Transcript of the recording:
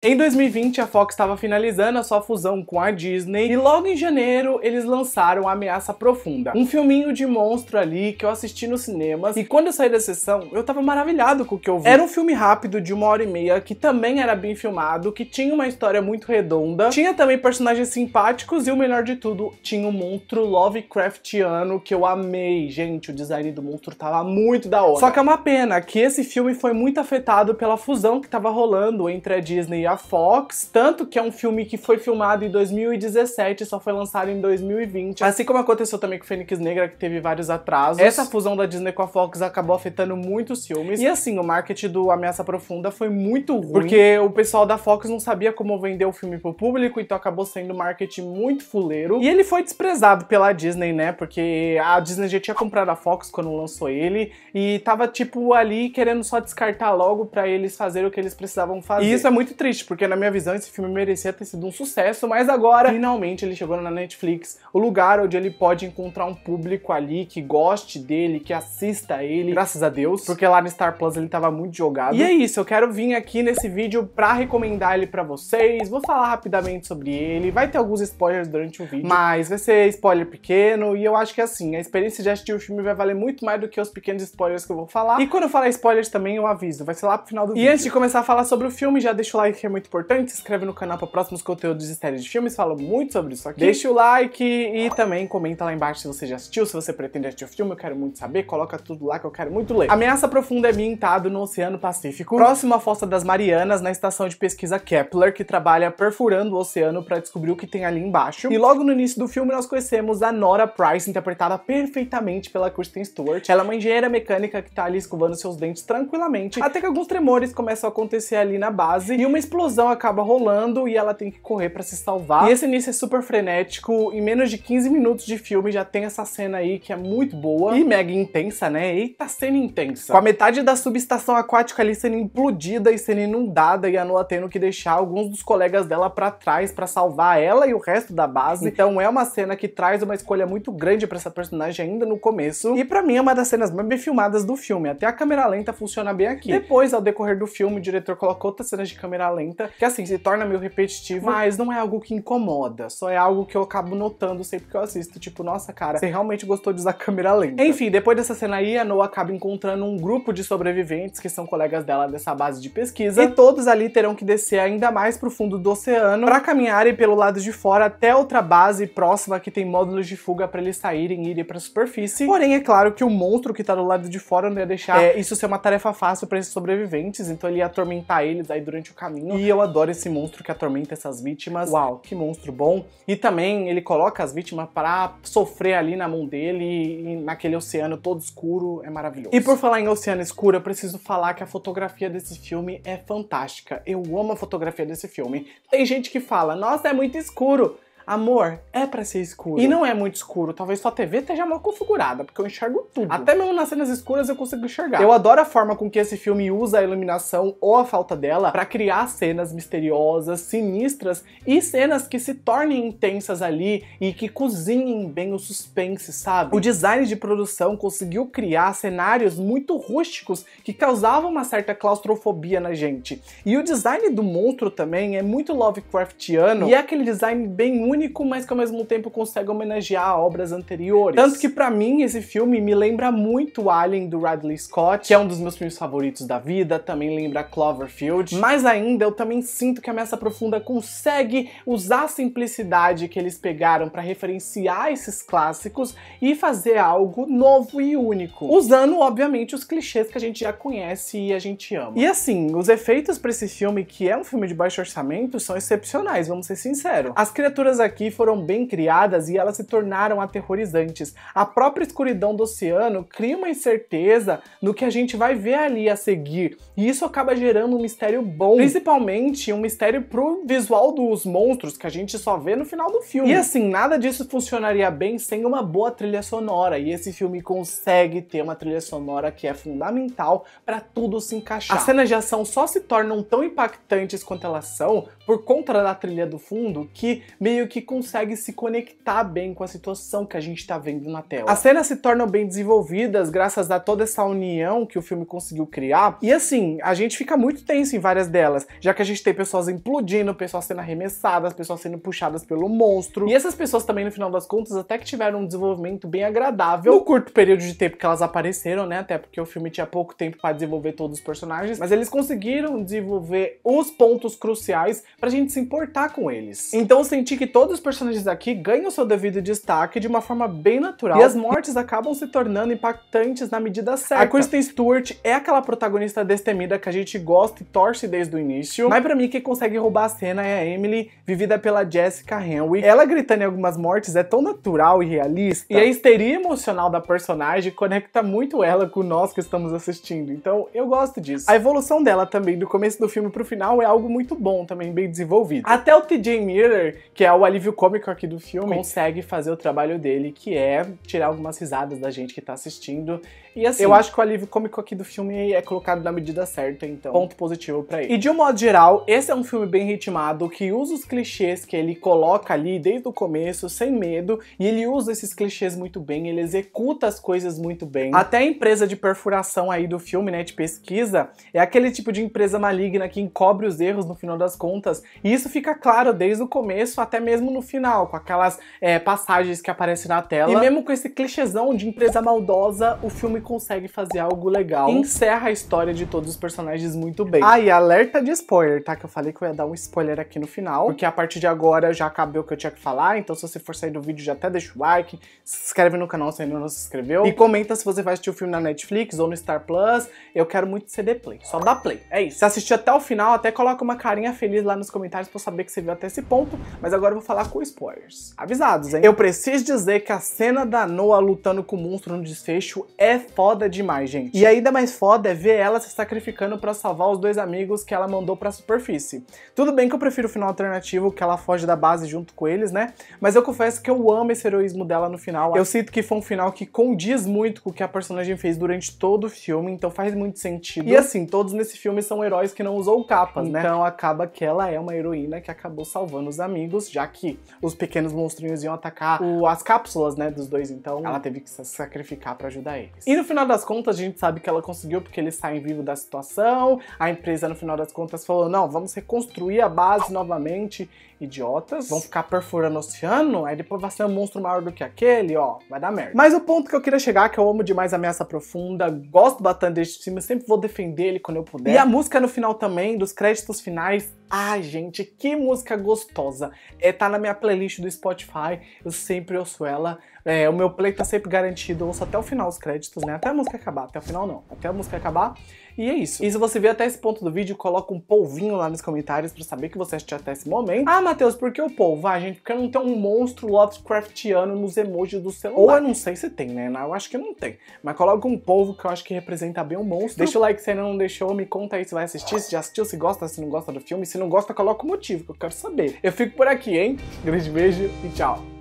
Em 2020, a Fox estava finalizando a sua fusão com a Disney e logo em janeiro eles lançaram Ameaça Profunda, um filminho de monstro ali que eu assisti nos cinemas e quando eu saí da sessão eu tava maravilhado com o que eu vi. Era um filme rápido de uma hora e meia que também era bem filmado, que tinha uma história muito redonda, tinha também personagens simpáticos e o melhor de tudo, tinha um monstro Lovecraftiano que eu amei. Gente, o design do monstro tava muito da hora. Só que é uma pena que esse filme foi muito afetado pela fusão que tava rolando entre a Disney e a Fox, tanto que é um filme que foi filmado em 2017 e só foi lançado em 2020. Assim como aconteceu também com Fênix Negra, que teve vários atrasos. Essa fusão da Disney com a Fox acabou afetando muitos filmes. E assim, o marketing do Ameaça Profunda foi muito ruim, porque o pessoal da Fox não sabia como vender o filme pro público, então acabou sendo um marketing muito fuleiro. E ele foi desprezado pela Disney, né? Porque a Disney já tinha comprado a Fox quando lançou ele e tava tipo ali querendo só descartar logo para eles fazer o que eles precisavam fazer. E isso é muito triste triste, porque na minha visão esse filme merecia ter sido um sucesso, mas agora finalmente ele chegou na Netflix, o lugar onde ele pode encontrar um público ali que goste dele, que assista ele, graças a Deus, porque lá no Star Plus ele tava muito jogado. E é isso, eu quero vir aqui nesse vídeo pra recomendar ele pra vocês, vou falar rapidamente sobre ele, vai ter alguns spoilers durante o vídeo, mas vai ser spoiler pequeno e eu acho que assim, a experiência de assistir o filme vai valer muito mais do que os pequenos spoilers que eu vou falar. E quando eu falar spoilers também, eu aviso, vai ser lá pro final do e vídeo. E antes de começar a falar sobre o filme, já deixa o like é muito importante, se inscreve no canal para próximos conteúdos de séries de filmes, falo muito sobre isso aqui. Deixa o like e também comenta lá embaixo se você já assistiu, se você pretende assistir o filme, eu quero muito saber, coloca tudo lá que eu quero muito ler. Ameaça Profunda é ambientado no Oceano Pacífico, próximo à Fossa das Marianas, na estação de pesquisa Kepler, que trabalha perfurando o oceano para descobrir o que tem ali embaixo. E logo no início do filme nós conhecemos a Nora Price, interpretada perfeitamente pela Kristen Stewart. Ela é uma engenheira mecânica que tá ali escovando seus dentes tranquilamente, até que alguns tremores começam a acontecer ali na base e uma explosão explosão acaba rolando e ela tem que correr para se salvar. E esse início é super frenético, em menos de 15 minutos de filme já tem essa cena aí que é muito boa e mega intensa, né? Eita cena intensa. Com a metade da subestação aquática ali sendo implodida e sendo inundada e a Noah tendo que deixar alguns dos colegas dela para trás para salvar ela e o resto da base. Uhum. Então é uma cena que traz uma escolha muito grande para essa personagem ainda no começo e para mim é uma das cenas mais bem filmadas do filme. Até a câmera lenta funciona bem aqui. Depois, ao decorrer do filme, o diretor colocou outras cenas de câmera lenta lenta, que assim, se torna meio repetitivo, mas não é algo que incomoda, só é algo que eu acabo notando sempre que eu assisto, tipo, nossa cara, você realmente gostou de usar câmera lenta. Enfim, depois dessa cena aí, a Noah acaba encontrando um grupo de sobreviventes que são colegas dela dessa base de pesquisa, e todos ali terão que descer ainda mais pro fundo do oceano para caminharem pelo lado de fora até outra base próxima que tem módulos de fuga para eles saírem e irem pra superfície. Porém, é claro que o monstro que tá do lado de fora não ia deixar é, isso ser uma tarefa fácil para esses sobreviventes, então ele ia atormentar eles aí durante o caminho. E eu adoro esse monstro que atormenta essas vítimas. Uau, que monstro bom. E também ele coloca as vítimas para sofrer ali na mão dele, naquele oceano todo escuro. É maravilhoso. E por falar em oceano escuro, eu preciso falar que a fotografia desse filme é fantástica. Eu amo a fotografia desse filme. Tem gente que fala, nossa, é muito escuro. Amor, é para ser escuro. E não é muito escuro. Talvez sua TV esteja mal configurada, porque eu enxergo tudo. Até mesmo nas cenas escuras eu consigo enxergar. Eu adoro a forma com que esse filme usa a iluminação ou a falta dela para criar cenas misteriosas, sinistras e cenas que se tornem intensas ali e que cozinhem bem o suspense, sabe? O design de produção conseguiu criar cenários muito rústicos que causavam uma certa claustrofobia na gente. E o design do monstro também é muito Lovecraftiano e é aquele design bem único único, mas que ao mesmo tempo consegue homenagear obras anteriores. Tanto que para mim esse filme me lembra muito Alien do Ridley Scott, que é um dos meus filmes favoritos da vida, também lembra Cloverfield, mas ainda eu também sinto que a Ameaça Profunda consegue usar a simplicidade que eles pegaram para referenciar esses clássicos e fazer algo novo e único, usando obviamente os clichês que a gente já conhece e a gente ama. E assim, os efeitos para esse filme, que é um filme de baixo orçamento, são excepcionais, vamos ser sinceros. As criaturas aqui foram bem criadas e elas se tornaram aterrorizantes. A própria escuridão do oceano cria uma incerteza no que a gente vai ver ali a seguir, e isso acaba gerando um mistério bom, principalmente um mistério pro visual dos monstros que a gente só vê no final do filme. E assim, nada disso funcionaria bem sem uma boa trilha sonora, e esse filme consegue ter uma trilha sonora que é fundamental para tudo se encaixar. As cenas de ação só se tornam tão impactantes quanto elas são por conta da trilha do fundo que meio que que consegue se conectar bem com a situação que a gente está vendo na tela. As cenas se tornam bem desenvolvidas graças a toda essa união que o filme conseguiu criar. E assim, a gente fica muito tenso em várias delas, já que a gente tem pessoas implodindo, pessoas sendo arremessadas, pessoas sendo puxadas pelo monstro. E essas pessoas também, no final das contas, até que tiveram um desenvolvimento bem agradável no curto período de tempo que elas apareceram, né? Até porque o filme tinha pouco tempo para desenvolver todos os personagens, mas eles conseguiram desenvolver os pontos cruciais pra gente se importar com eles. Então eu senti que todos os personagens aqui ganham seu devido destaque de uma forma bem natural e as mortes acabam se tornando impactantes na medida certa. A Kristen Stewart é aquela protagonista destemida que a gente gosta e torce desde o início, mas pra mim quem consegue roubar a cena é a Emily, vivida pela Jessica Henwick. Ela gritando em algumas mortes é tão natural e realista, e a histeria emocional da personagem conecta muito ela com nós que estamos assistindo, então eu gosto disso. A evolução dela também, do começo do filme pro final, é algo muito bom, também bem desenvolvido. Até o TJ Miller, que é o alívio cômico aqui do filme consegue fazer o trabalho dele, que é tirar algumas risadas da gente que tá assistindo e assim. Eu acho que o alívio cômico aqui do filme é colocado na medida certa, então. Ponto positivo para ele. E de um modo geral, esse é um filme bem ritmado que usa os clichês que ele coloca ali desde o começo, sem medo, e ele usa esses clichês muito bem, ele executa as coisas muito bem. Até a empresa de perfuração aí do filme, né, de pesquisa, é aquele tipo de empresa maligna que encobre os erros no final das contas, e isso fica claro desde o começo até mesmo no final, com aquelas é, passagens que aparecem na tela. E mesmo com esse clichêzão de empresa maldosa, o filme consegue fazer algo legal. Encerra a história de todos os personagens muito bem. Ah, e alerta de spoiler, tá? Que eu falei que eu ia dar um spoiler aqui no final. Porque a partir de agora já acabei o que eu tinha que falar. Então se você for sair do vídeo, já até deixa o like. Se inscreve no canal se ainda não se inscreveu. E comenta se você vai assistir o filme na Netflix ou no Star Plus. Eu quero muito CD Play. Só dá play. É isso. Se assistir até o final, até coloca uma carinha feliz lá nos comentários pra eu saber que você viu até esse ponto. Mas agora eu vou falar com spoilers. Avisados, hein? Eu preciso dizer que a cena da Noah lutando com o monstro no desfecho é foda demais, gente. E ainda mais foda é ver ela se sacrificando para salvar os dois amigos que ela mandou pra superfície. Tudo bem que eu prefiro o final alternativo, que ela foge da base junto com eles, né? Mas eu confesso que eu amo esse heroísmo dela no final. Eu sinto que foi um final que condiz muito com o que a personagem fez durante todo o filme, então faz muito sentido. E assim, todos nesse filme são heróis que não usou capas, né? Então acaba que ela é uma heroína que acabou salvando os amigos, já que os pequenos monstrinhos iam atacar o, as cápsulas, né, dos dois, então ela teve que se sacrificar para ajudar eles. E no final das contas, a gente sabe que ela conseguiu porque eles saem vivos da situação. A empresa, no final das contas, falou: não, vamos reconstruir a base novamente idiotas, vão ficar perfurando o oceano, aí depois vai ser um monstro maior do que aquele, ó, vai dar merda. Mas o ponto que eu queria chegar, que eu amo demais Ameaça Profunda, gosto bastante deste filme, sempre vou defender ele quando eu puder. E a música é no final também, dos créditos finais, ai gente, que música gostosa. É, tá na minha playlist do Spotify, eu sempre ouço ela. É, o meu play tá sempre garantido, eu ouço até o final os créditos, né, até a música acabar, até o final não, até a música acabar. E é isso. E se você viu até esse ponto do vídeo, coloca um polvinho lá nos comentários pra saber que você assistiu até esse momento. Ah, Matheus, por que o polvo? Ah, gente, porque não tem um monstro Lovecraftiano nos emojis do celular. Ou eu não sei se tem, né? Eu acho que não tem. Mas coloca um polvo que eu acho que representa bem o um monstro. Deixa o like se ainda não deixou, me conta aí se vai assistir, se já assistiu, se gosta, se não gosta do filme. Se não gosta, coloca o motivo, que eu quero saber. Eu fico por aqui, hein? Grande beijo e tchau.